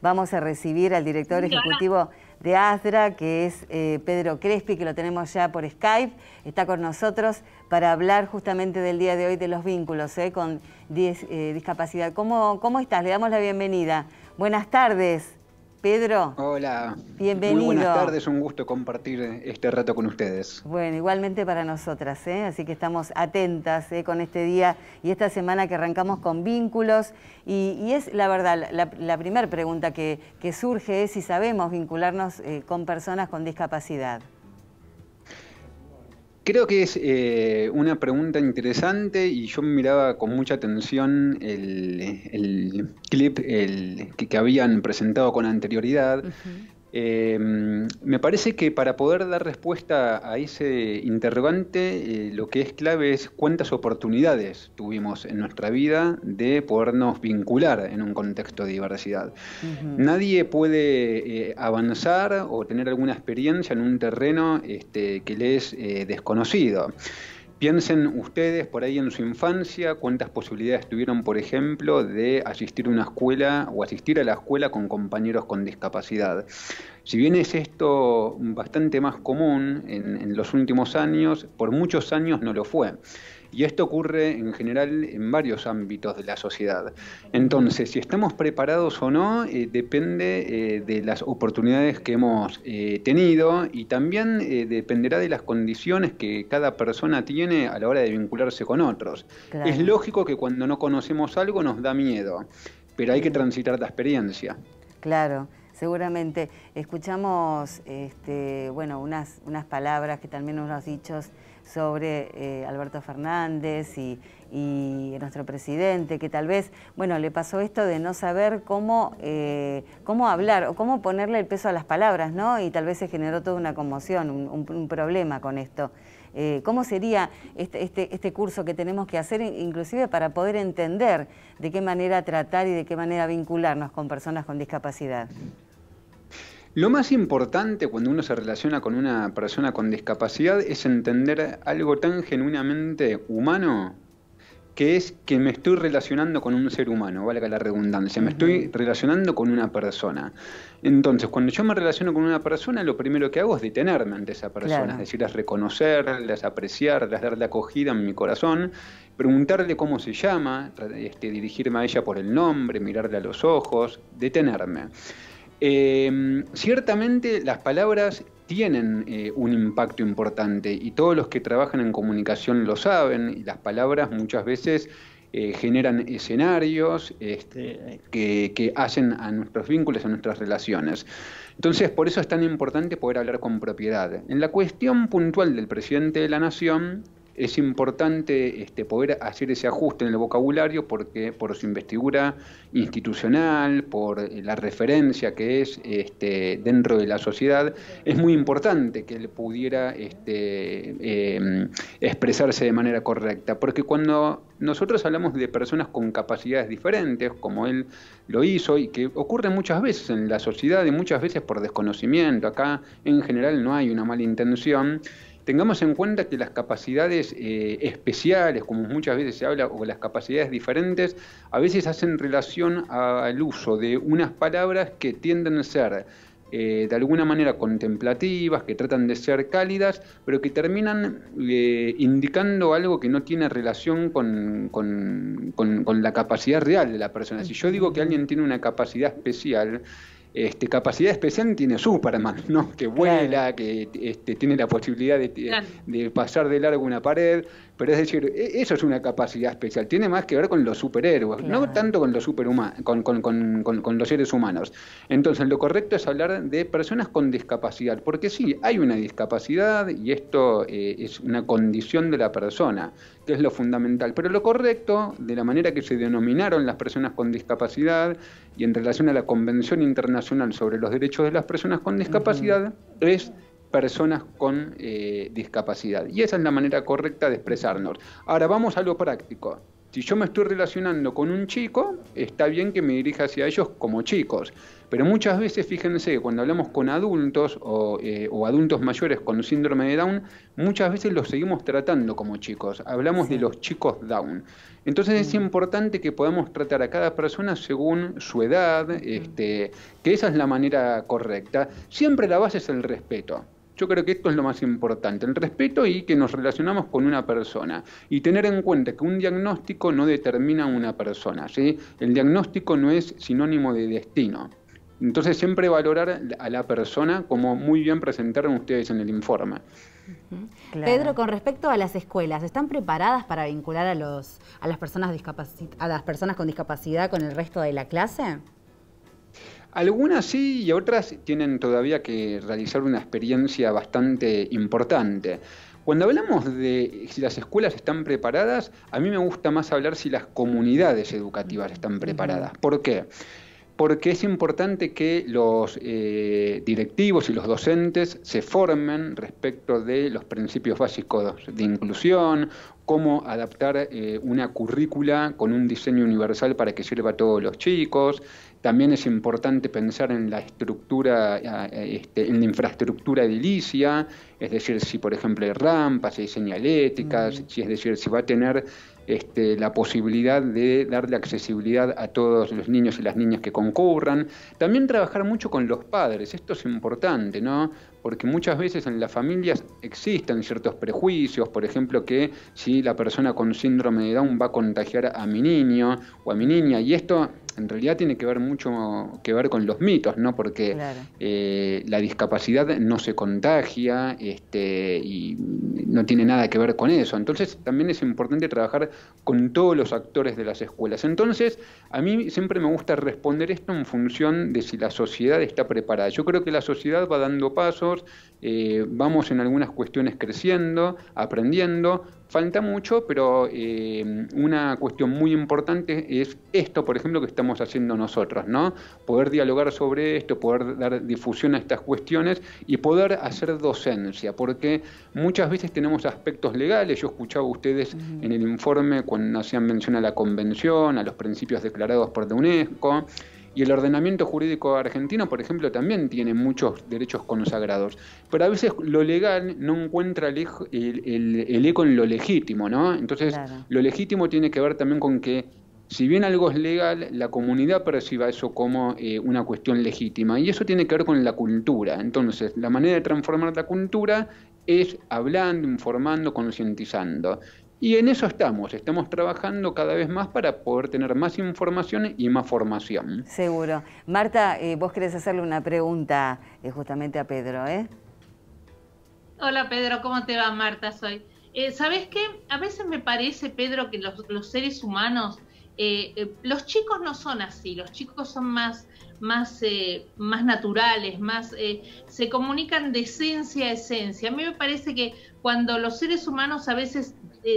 Vamos a recibir al director ejecutivo de ASDRA, que es eh, Pedro Crespi, que lo tenemos ya por Skype. Está con nosotros para hablar justamente del día de hoy de los vínculos eh, con eh, discapacidad. ¿Cómo, ¿Cómo estás? Le damos la bienvenida. Buenas tardes. Pedro. Hola. Bienvenido. Muy buenas tardes, un gusto compartir eh, este rato con ustedes. Bueno, igualmente para nosotras, ¿eh? así que estamos atentas ¿eh? con este día y esta semana que arrancamos con vínculos. Y, es la verdad, la, primera pregunta que, surge es si sabemos vincularnos eh, con personas con discapacidad. Creo que es eh, una pregunta interesante y yo miraba con mucha atención el, clip que, habían presentado con anterioridad. Me parece que para poder dar respuesta a ese interrogante, eh, lo que es clave es cuántas oportunidades tuvimos en nuestra vida de podernos vincular en un contexto de diversidad. Nadie puede eh, avanzar o tener alguna experiencia en un terreno este, que le es eh, desconocido. Piensen ustedes por ahí en su infancia cuántas posibilidades tuvieron, por ejemplo, de asistir a una escuela o asistir a la escuela con compañeros con discapacidad. Si bien es esto bastante más común en, en los últimos años, por muchos años no lo fue. Y esto ocurre en general en varios ámbitos de la sociedad. Entonces, si estamos preparados o no, eh, depende eh, de las oportunidades que hemos eh, tenido y también dependerá de las condiciones que cada persona tiene a la hora de vincularse con otros. Es lógico que cuando no conocemos algo nos da miedo, pero hay que transitar la experiencia. Claro. Seguramente escuchamos este, bueno, unas, unas palabras que también unos dichos sobre eh, Alberto Fernández y, nuestro presidente, que tal vez, bueno, le pasó esto de no saber eh, cómo, hablar o cómo ponerle el peso a las palabras, ¿no? Y tal vez se generó toda una conmoción, un, problema con esto. Eh, ¿Cómo sería este, este, este, curso que tenemos que hacer, inclusive para poder entender de qué manera tratar y de qué manera vincularnos con personas con discapacidad? Lo más importante cuando uno se relaciona con una persona con discapacidad es entender algo tan genuinamente humano que es que me estoy relacionando con un ser humano, valga la redundancia, me estoy relacionando con una persona. Entonces, cuando yo me relaciono con una persona, lo primero que hago es detenerme ante esa persona, es decir, es apreciarla, es darle acogida en mi corazón, preguntarle cómo se llama, este, dirigirme a ella por el nombre, mirarle a los ojos, detenerme. Em, ciertamente las palabras tienen eh, un impacto importante y todos los que trabajan en comunicación lo saben y las palabras muchas veces eh, generan escenarios este, que, hacen a nuestros vínculos, a nuestras relaciones. Entonces, por eso es tan importante poder hablar con propiedad. En la cuestión puntual del presidente de la Nación, es importante este, poder hacer ese ajuste en el vocabulario porque por su investidura institucional, por eh, la referencia que es este, dentro de la sociedad, es muy importante que él pudiera este, em, expresarse de manera correcta. Porque cuando nosotros hablamos de personas con capacidades diferentes, como él lo hizo, y que ocurre muchas veces en la sociedad y muchas veces por desconocimiento, acá en general no hay una mala intención, Tengamos en cuenta que las capacidades eh, especiales, como muchas veces se habla, o las capacidades diferentes, a veces hacen relación al uso de unas palabras que tienden a ser eh, de alguna manera contemplativas, que tratan de ser cálidas, pero que terminan eh, indicando algo que no tiene relación con, con la capacidad real de la persona. Si yo digo que alguien tiene una capacidad especial, este, capacidad especial tiene Superman, ¿no? Que vuela, que este, tiene la posibilidad de, de, pasar de largo una pared, pero es decir, e-, eso es una capacidad especial. Tiene más que ver con los superhéroes, no tanto con los con, los seres humanos. Entonces, lo correcto es hablar de personas con discapacidad, porque sí, hay una discapacidad y esto eh, es una condición de la persona, que es lo fundamental. Pero lo correcto, de la manera que se denominaron las personas con discapacidad y en relación a la Convención Internacional sobre los Derechos de las Personas con Discapacidad, es personas con eh, discapacidad. Y esa es la manera correcta de expresarnos. Ahora vamos a lo práctico. Si yo me estoy relacionando con un chico, está bien que me dirija hacia ellos como chicos. Pero muchas veces, fíjense, que cuando hablamos con adultos eh, o, adultos mayores con síndrome de Down, muchas veces los seguimos tratando como chicos. Hablamos de los chicos Down. Entonces es mm. importante que podamos tratar a cada persona según su edad, este, que esa es la manera correcta. Siempre la base es el respeto. Yo creo que esto es lo más importante, el respeto y que nos relacionamos con una persona. Y tener en cuenta que un diagnóstico no determina a una persona, ¿sí? El diagnóstico no es sinónimo de destino. Entonces siempre valorar a la persona como muy bien presentaron ustedes en el informe. Pedro, con respecto a las escuelas, ¿están preparadas para vincular a las personas a las personas con discapacidad con el resto de la clase? Algunas sí y otras tienen todavía que realizar una experiencia bastante importante. Cuando hablamos de si las escuelas están preparadas, a mí me gusta más hablar si las comunidades educativas están preparadas. ¿Por qué? porque es importante que los eh, directivos y los docentes se formen respecto de los principios básicos de inclusión, cómo adaptar eh, una currícula con un diseño universal para que sirva a todos los chicos, también es importante pensar en la estructura, eh, este, en la infraestructura edilicia, es decir, si por ejemplo hay rampas, si hay señaléticas, si, es decir, si va a tener este, la posibilidad de darle accesibilidad a todos los niños y las niñas que concurran. También trabajar mucho con los padres, esto es importante, ¿no? Porque muchas veces en las familias existen ciertos prejuicios, por ejemplo, que si la persona con síndrome de Down va a contagiar a mi niño o a mi niña, y esto en realidad tiene que ver mucho que ver con los mitos, ¿no? Porque eh, la discapacidad no se contagia este, y no tiene nada que ver con eso. Entonces también es importante trabajar con todos los actores de las escuelas. Entonces, a mí siempre me gusta responder esto en función de si la sociedad está preparada. Yo creo que la sociedad va dando pasos, eh, vamos en algunas cuestiones creciendo, aprendiendo. Falta mucho, pero eh, una cuestión muy importante es esto, por ejemplo, que estamos haciendo nosotros, ¿no? Poder dialogar sobre esto, poder dar difusión a estas cuestiones y poder hacer docencia, porque muchas veces tenemos aspectos legales. Yo escuchaba ustedes en el informe cuando hacían mención a la convención, a los principios declarados por la UNESCO. Y el ordenamiento jurídico argentino, por ejemplo, también tiene muchos derechos consagrados. Pero a veces lo legal no encuentra el, eco en lo legítimo, ¿no? Entonces, lo legítimo tiene que ver también con que si bien algo es legal, la comunidad perciba eso como eh, una cuestión legítima. Y eso tiene que ver con la cultura. Entonces, la manera de transformar la cultura es hablando, informando, concientizando. Y en eso estamos, estamos trabajando cada vez más para poder tener más información y más formación. Seguro. Marta, eh, vos querés hacerle una pregunta eh, justamente a Pedro, ¿eh? Hola Pedro, ¿cómo te va Marta? Soy. Eh, ¿Sabes qué? A veces me parece, Pedro, que los, seres humanos, eh, los chicos no son así, los chicos son más, más, más naturales, más, se comunican de esencia a esencia. A mí me parece que cuando los seres humanos a veces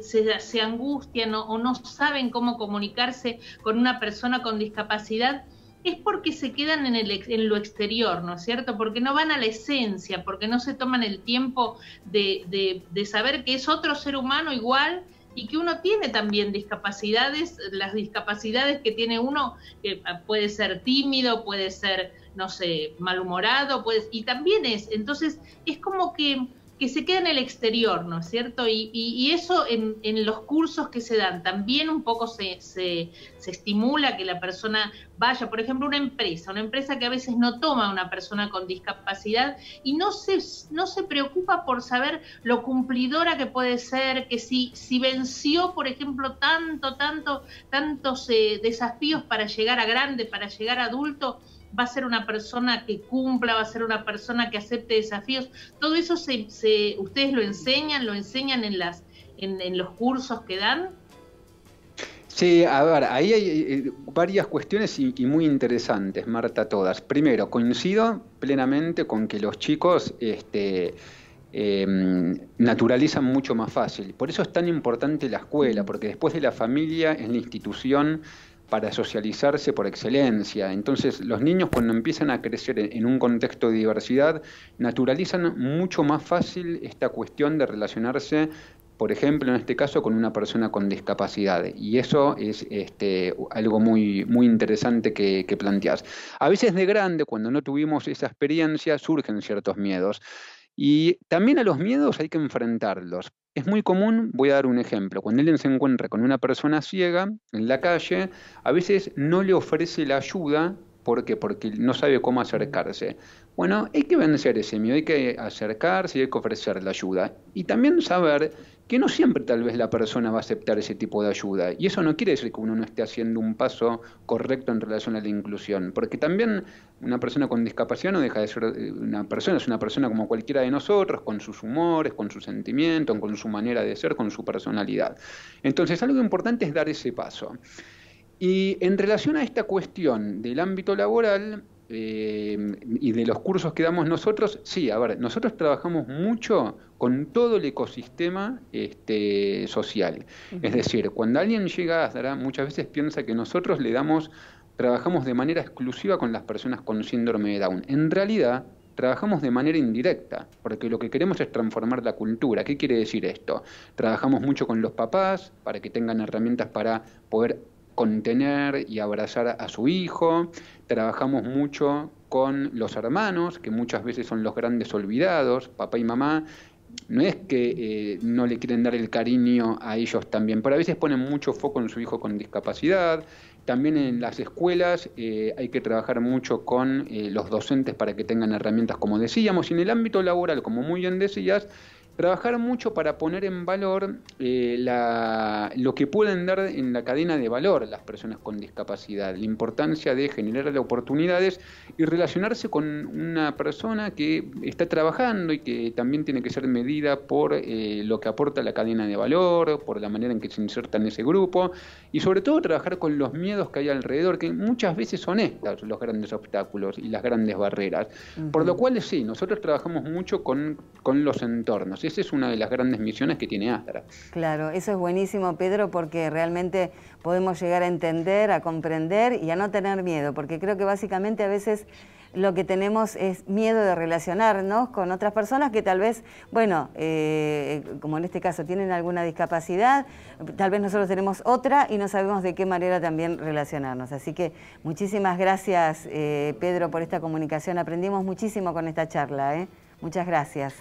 se, angustian o, no saben cómo comunicarse con una persona con discapacidad, es porque se quedan en, el, en, lo exterior, ¿no es cierto? Porque no van a la esencia, porque no se toman el tiempo de, saber que es otro ser humano igual y que uno tiene también discapacidades, las discapacidades que tiene uno, que ah, puede ser tímido, puede ser, no sé, malhumorado, y también es, entonces es como que que se queda en el exterior, ¿no es cierto? Y, eso en, los cursos que se dan también un poco se, estimula que la persona vaya, por ejemplo, una empresa, una empresa que a veces no toma a una persona con discapacidad y no se, no se preocupa por saber lo cumplidora que puede ser, que si, si venció, por ejemplo, tanto, tanto, tantos eh, desafíos para llegar a grande, para llegar a adulto, va a ser una persona que cumpla, va a ser una persona que acepte desafíos. Todo eso se, ustedes lo enseñan, lo enseñan en las en, los cursos que dan. Sí, a ver, ahí hay eh, varias cuestiones y, muy interesantes, Marta, todas. Primero, coincido plenamente con que los chicos este, em, naturalizan mucho más fácil. Por eso es tan importante la escuela, porque después de la familia es la institución para socializarse por excelencia. Entonces los niños cuando empiezan a crecer en un contexto de diversidad naturalizan mucho más fácil esta cuestión de relacionarse por ejemplo, en este caso con una persona con discapacidad. Y eso es este, algo muy, muy interesante que, que planteas. A veces de grande, cuando no tuvimos esa experiencia, surgen ciertos miedos. Y también a los miedos hay que enfrentarlos, es muy común, voy a dar un ejemplo, cuando alguien se encuentra con una persona ciega en la calle, a veces no le ofrece la ayuda ¿Por qué? Porque no sabe cómo acercarse. Bueno, hay que vencer ese miedo, hay que acercarse y hay que ofrecer la ayuda. Y también saber que no siempre tal vez la persona va a aceptar ese tipo de ayuda. Y eso no quiere decir que uno no esté haciendo un paso correcto en relación a la inclusión, porque también una persona con discapacidad no deja de ser eh, una persona, es una persona como cualquiera de nosotros, con sus humores, con sus sentimientos, con su manera de ser, con su personalidad. Entonces algo importante es dar ese paso. Y en relación a esta cuestión del ámbito laboral eh, y de los cursos que damos nosotros, sí, a ver, nosotros trabajamos mucho con todo el ecosistema este, social. Es decir, cuando alguien llega a Asdara, muchas veces piensa que nosotros le damos, trabajamos de manera exclusiva con las personas con síndrome de Down. En realidad, trabajamos de manera indirecta, porque lo que queremos es transformar la cultura. ¿Qué quiere decir esto? Trabajamos mucho con los papás para que tengan herramientas para poder contener y abrazar a su hijo, trabajamos mucho con los hermanos, que muchas veces son los grandes olvidados, papá y mamá, no es que eh, no le quieren dar el cariño a ellos también, pero a veces ponen mucho foco en su hijo con discapacidad. También en las escuelas eh, hay que trabajar mucho con eh, los docentes para que tengan herramientas, como decíamos, y en el ámbito laboral, como muy bien decías, trabajar mucho para poner en valor eh, lo que pueden dar en la cadena de valor las personas con discapacidad, la importancia de generar oportunidades y relacionarse con una persona que está trabajando y que también tiene que ser medida por eh, lo que aporta la cadena de valor, por la manera en que se inserta en ese grupo y sobre todo trabajar con los miedos que hay alrededor, que muchas veces son estos los grandes obstáculos y las grandes barreras. Por lo cual sí, nosotros trabajamos mucho con, con los entornos esa es una de las grandes misiones que tiene Astra. Claro, eso es buenísimo, Pedro, porque realmente podemos llegar a entender, a comprender y a no tener miedo, porque creo que básicamente a veces lo que tenemos es miedo de relacionarnos con otras personas que tal vez, bueno, eh, como en este caso, tienen alguna discapacidad, tal vez nosotros tenemos otra y no sabemos de qué manera también relacionarnos. Así que muchísimas gracias, eh, Pedro, por esta comunicación. Aprendimos muchísimo con esta charla. ¿eh? Muchas gracias.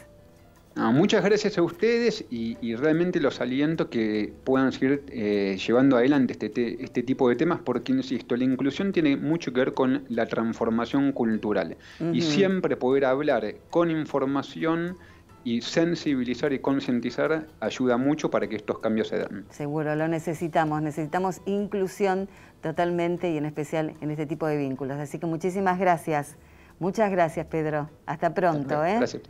Ah, muchas gracias a ustedes y, realmente los aliento que puedan seguir eh, llevando adelante este, este, tipo de temas porque, insisto, la inclusión tiene mucho que ver con la transformación cultural y siempre poder hablar con información y sensibilizar y concientizar ayuda mucho para que estos cambios se den. Seguro, lo necesitamos, necesitamos inclusión totalmente y en especial en este tipo de vínculos. Así que muchísimas gracias, muchas gracias Pedro, hasta pronto. gracias.